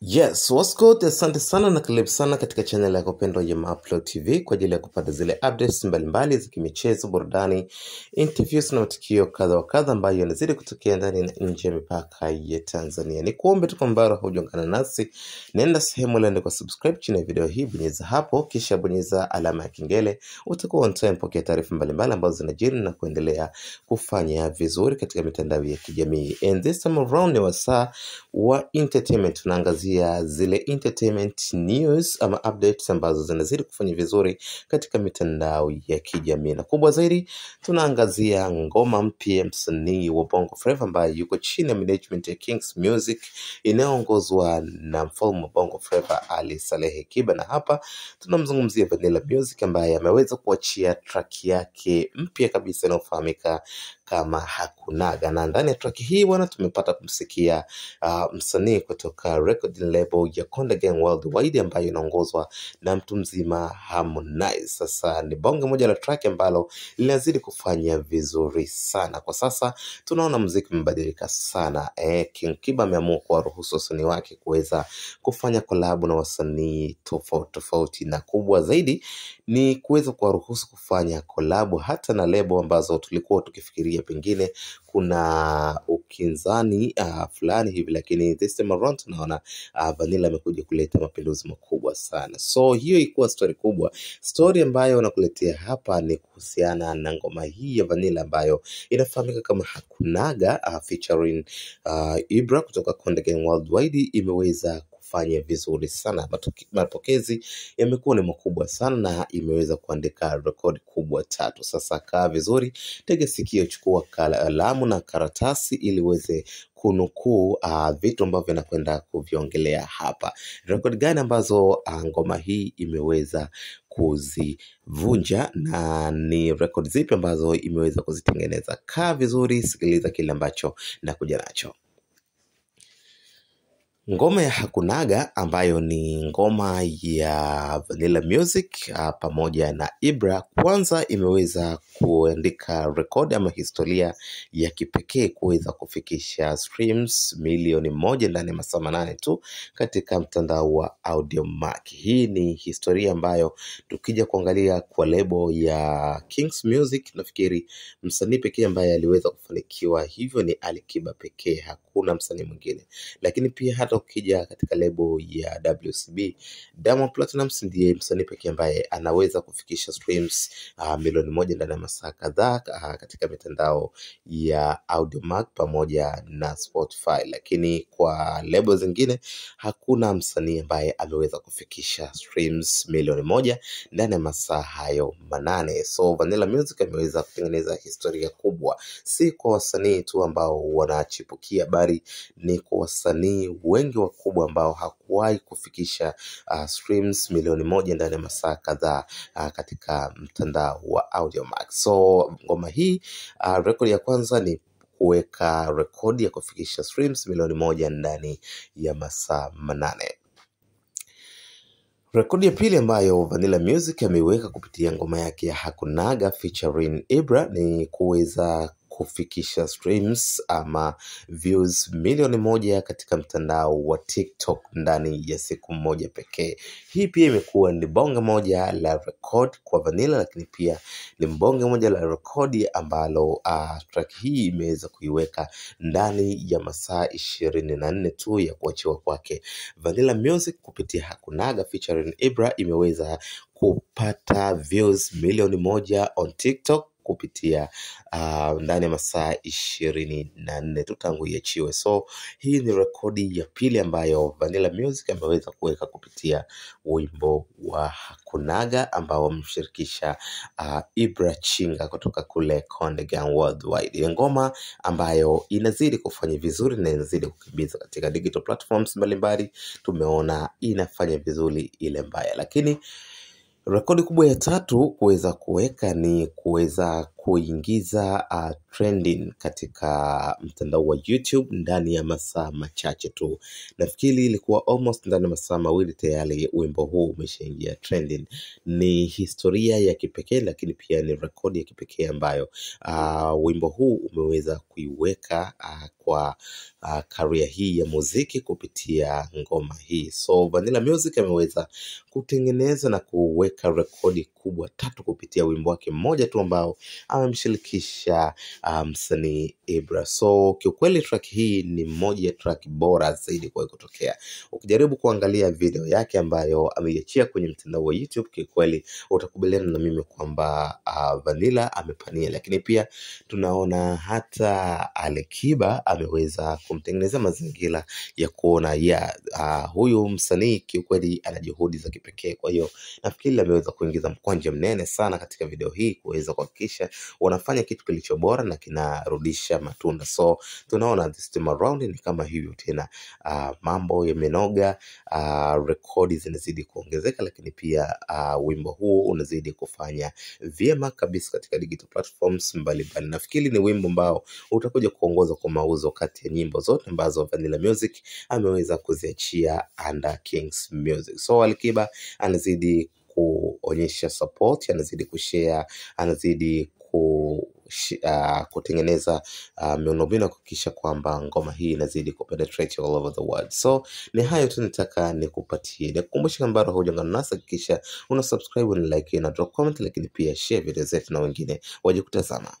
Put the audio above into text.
Yes, waskoti, asante sana na karibu sana katika channel yako pendwa ya Mapro TV kwa ajili ya kupata zile updates mbalimbali za kimichezo, burudani, interviews na matukio kadha wa kadha ambayo yanazidi kutokea ndani na nje ya mipaka ya Tanzania. Ni kuombe tu mbaro bado nasi, nenda sehemu kwa subscribe chini ya video hii, bonyeza hapo, kisha bonyeza alama ya kengele. Utakuwa on time taarifa mbalimbali ambazo zinajiri na kuendelea kufanya vizuri katika mitandao ya kijamii. And this time around ni wasaa wa entertainment, tunaangazia kuangazia zile entertainment news ama updates ambazo zinazidi kufanya vizuri katika mitandao ya kijamii, na kubwa zaidi tunaangazia ngoma mpya msanii wa Bongo Flava ambaye yuko chini ya management ya Kings Music inayoongozwa na mfalme wa Bongo Flava Ali Salehe Kiba, na hapa tunamzungumzia Vanilla Music ambaye ameweza kuachia track yake mpya kabisa inayofahamika kama hakunaga. Na ndani ya traki hii bwana, tumepata kumsikia uh, msanii kutoka record label ya Konde Gang Worldwide ambayo inaongozwa na mtu mzima Harmonize. Sasa ni bonge moja la track ambalo linazidi kufanya vizuri sana kwa sasa. Tunaona muziki umebadilika sana. Eh, King Kiba ameamua kuwaruhusu wasanii wake kuweza kufanya kolabu na wasanii tofauti tofauti, na kubwa zaidi ni kuweza kuwaruhusu kufanya kolabu hata na lebo ambazo tulikuwa tukifikiria pia pengine kuna ukinzani uh, fulani hivi, lakini this time around tunaona uh, ah, Vanilla amekuja kuleta mapinduzi makubwa sana. So hiyo ilikuwa stori kubwa. Stori ambayo nakuletea hapa ni kuhusiana na ngoma hii ya Vanilla ambayo inafahamika kama Hakunaga uh, featuring uh, Ibra kutoka Konde Gang Worldwide imeweza kufanya vizuri sana. Mapokezi yamekuwa ni makubwa sana na imeweza kuandika rekodi kubwa tatu. Sasa kaa vizuri, tega sikio, chukua kalamu na karatasi ili uweze kunukuu uh, vitu ambavyo vinakwenda kuviongelea hapa. Rekodi gani ambazo uh, ngoma hii imeweza kuzivunja na ni rekodi zipi ambazo imeweza kuzitengeneza. Kaa vizuri, sikiliza kile ambacho nakuja nacho ngoma ya hakunaga ambayo ni ngoma ya Vanilla Music ah, pamoja na Ibra kwanza imeweza kuandika rekodi ama historia ya kipekee kuweza kufikisha streams milioni moja ndani ya masaa manane tu katika mtandao wa Audiomack. Hii ni historia ambayo tukija kuangalia kwa lebo ya Kings Music, nafikiri msanii pekee ambaye aliweza kufanikiwa hivyo ni Alikiba pekee, hakuna msanii mwingine, lakini pia hata ukija katika lebo ya WCB, Diamond Platnumz ndiye msanii pekee ambaye anaweza kufikisha streams uh, milioni moja ndani ya masaa kadhaa uh, katika mitandao ya Audiomack pamoja na Spotify, lakini kwa lebo zingine hakuna msanii ambaye ameweza kufikisha streams milioni moja ndani ya masaa hayo manane. So Vanilla Music ameweza kutengeneza historia kubwa, si kwa wasanii tu ambao wanachipukia, bali ni kwa wasanii wengi wengi wakubwa ambao hakuwahi kufikisha uh, streams milioni moja ndani ya masaa kadhaa uh, katika mtandao wa Audiomack. So ngoma hii uh, ah, rekodi ya kwanza ni kuweka rekodi ya kufikisha streams milioni moja ndani ya masaa manane. Rekodi ya pili ambayo Vanilla Music ameiweka kupitia ngoma yake ya Hakunaga featuring Ibra ni kuweza kufikisha streams ama views milioni moja katika mtandao wa TikTok ndani ya siku moja pekee. Hii pia imekuwa ni bonge moja la record kwa Vanilla, lakini pia ni bonge moja la rekodi ambalo uh, track hii imeweza kuiweka ndani ya masaa ishirini na nne tu ya kuachiwa kwake. Vanilla Music kupitia Hakunaga featuring Ibra imeweza kupata views milioni moja on TikTok kupitia uh, ndani ya masaa ishirini na nne tu tangu iachiwe. So hii ni rekodi ya pili ambayo Vanilla Music ameweza kuweka kupitia wimbo wa Hakunaga ambao wamemshirikisha uh, Ibra Chinga kutoka kule Konde Gang Worldwide. ngoma ambayo inazidi kufanya vizuri na inazidi kukimbiza katika digital platforms mbalimbali, tumeona inafanya vizuri ile mbaya, lakini Rekodi kubwa ya tatu kuweza kuweka ni kuweza kuingiza uh, trending katika mtandao wa YouTube ndani ya masaa machache tu. Nafikiri ilikuwa almost ndani ya masaa mawili tayari wimbo huu umeshaingia trending. Ni historia ya kipekee, lakini pia ni rekodi ya kipekee ambayo uh, wimbo huu umeweza kuiweka uh, kwa uh, karia hii ya muziki kupitia ngoma hii. So Vanilla Music ameweza kutengeneza na kuweka rekodi kubwa tatu kupitia wimbo wake mmoja tu ambao amemshirikisha ah, msanii um, Ibra. So kiukweli track hii ni moja ya track bora zaidi kwa kutokea. Ukijaribu kuangalia video yake ambayo ameiachia kwenye mtandao wa YouTube, kiukweli utakubaliana na mimi kwamba uh, ah, vanila amepania, lakini pia tunaona hata Alikiba ameweza kumtengeneza mazingira ya kuona ya uh, ah, huyu msanii kiukweli ana juhudi za kipekee. Kwa hiyo nafikiri ameweza kuingiza mkwanja uwanja mnene sana katika video hii kuweza kuhakikisha unafanya kitu kilicho bora na kinarudisha matunda. So tunaona this time around ni kama hivyo tena. Uh, mambo yamenoga, uh, rekodi zinazidi kuongezeka, lakini pia uh, wimbo huu unazidi kufanya vyema kabisa katika digital platforms mbalimbali. Nafikiri ni wimbo ambao utakuja kuongoza kwa mauzo kati ya nyimbo zote ambazo Vanilla Music ameweza kuziachia under Kings Music. So Alikiba anazidi kuonyesha support, anazidi kushare, anazidi ku Uh, kutengeneza uh, miundombinu ya kuhakikisha kwamba ngoma hii inazidi kupenetrate all over the world. So ni hayo tu nitaka nikupatie, nikukumbusha kwamba bado hujaungana nasi, hakikisha una subscribe una like na drop comment, lakini pia share video zetu na wengine waje kutazama.